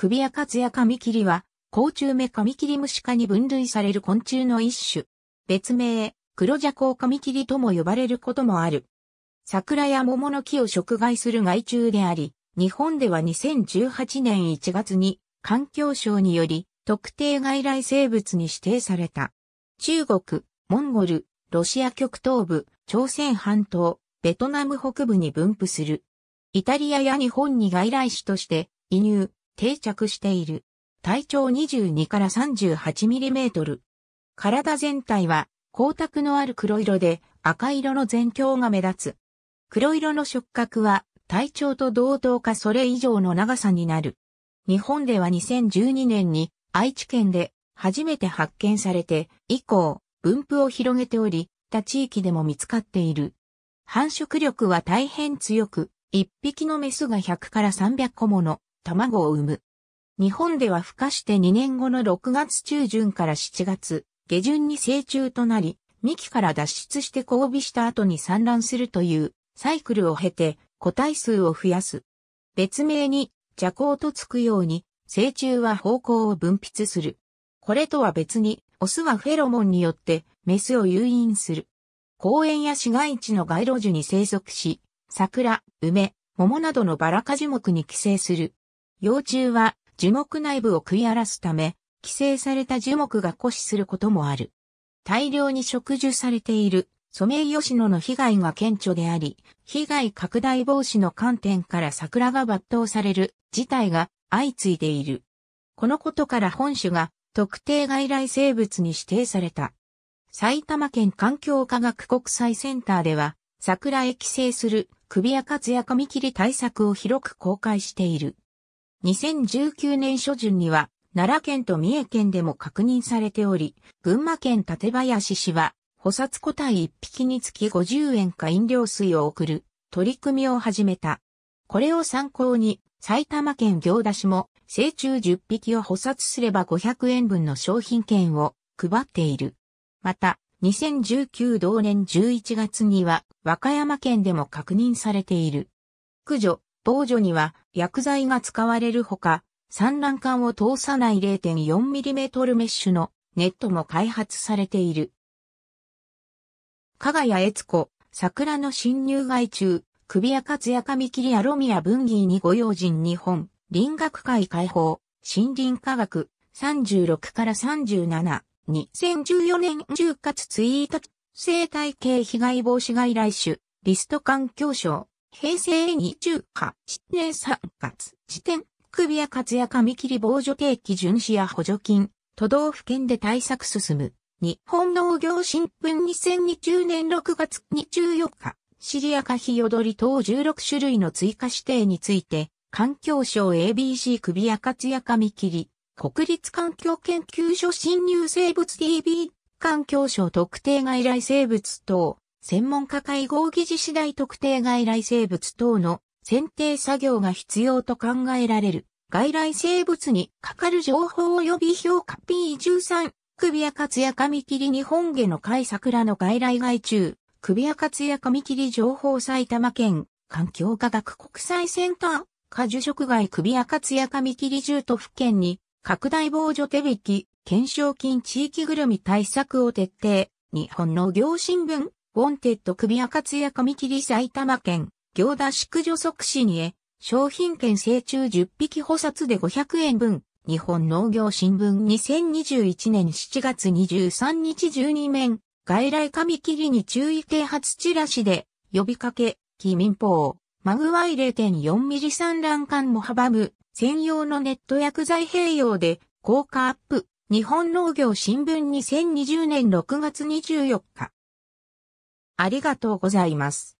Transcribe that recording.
首やカツやカミキリは、甲虫目カミキリムシ科に分類される昆虫の一種。別名、黒蛇行カミキリとも呼ばれることもある。桜や桃の木を食害する害虫であり、日本では2018年1月に環境省により特定外来生物に指定された。中国、モンゴル、ロシア極東部、朝鮮半島、ベトナム北部に分布する。イタリアや日本に外来種として、移入、定着している。体長22から38ミリメートル。体全体は光沢のある黒色で赤色の全鏡が目立つ。黒色の触覚は体長と同等かそれ以上の長さになる。日本では2012年に愛知県で初めて発見されて以降分布を広げており、他地域でも見つかっている。繁殖力は大変強く、一匹のメスが100から300個もの卵を産む。日本では孵化して2年後の6月中旬から7月下旬に成虫となり、幹から脱出して交尾した後に産卵するというサイクルを経て個体数を増やす。別名に蛇行とつくように、成虫は方向を分泌する。これとは別に、オスはフェロモンによってメスを誘引する。公園や市街地の街路樹に生息し、桜、梅、桃などのバラ科樹木に寄生する。幼虫は樹木内部を食い荒らすため、寄生された樹木が枯死することもある。大量に植樹されているソメイヨシノの被害が顕著であり、被害拡大防止の観点から桜が抜刀される事態が相次いでいる。このことから本種が特定外来生物に指定された。埼玉県環境科学国際センターでは、桜へ寄生する首やカツやカミキリ対策を広く公開している。2019年初旬には、奈良県と三重県でも確認されており、群馬県館林市は、補殺個体1匹につき50円か飲料水を送る取り組みを始めた。これを参考に、埼玉県行田市も、成虫10匹を補殺すれば500円分の商品券を配っている。また、2019同年11月には、和歌山県でも確認されている。駆除、防除には薬剤が使われるほか、産卵管を通さない 0.4mm メッシュのネットも開発されている。加賀谷悦子、桜の侵入害虫、首やかつや髪切りアロミア文儀にご用心日本、林学会解放、森林科学、36から37、2014年10月ート、生態系被害防止外来種、リスト環境省、平成2七年3月時点、首や活や髪切り防除定期巡視や補助金、都道府県で対策進む。日本農業新聞2020年6月24日、シリアカヒヨドリ等16種類の追加指定について、環境省 ABC 首や活や髪切り、国立環境研究所侵入生物 DB、環境省特定外来生物等、専門家会合議事次第特定外来生物等の選定作業が必要と考えられる。外来生物にかかる情報及び評価 P13、首やかつやカミキリ日本下の海桜の外来外中、首やかつやカミキリ情報埼玉県、環境科学国際センター、果樹食害首やかつやカミキリ住都府県に、拡大防除手引き、検証金地域ぐるみ対策を徹底、日本農業新聞、ウォンテッド首赤津屋上切り埼玉県、行田宿女即進にへ、商品券成虫10匹補殺で500円分、日本農業新聞2021年7月23日12面、外来紙切りに注意啓発チラシで、呼びかけ、記民法、マグワイ0 4ミリ産卵管も阻む、専用のネット薬剤併用で、効果アップ、日本農業新聞2020年6月24日。ありがとうございます。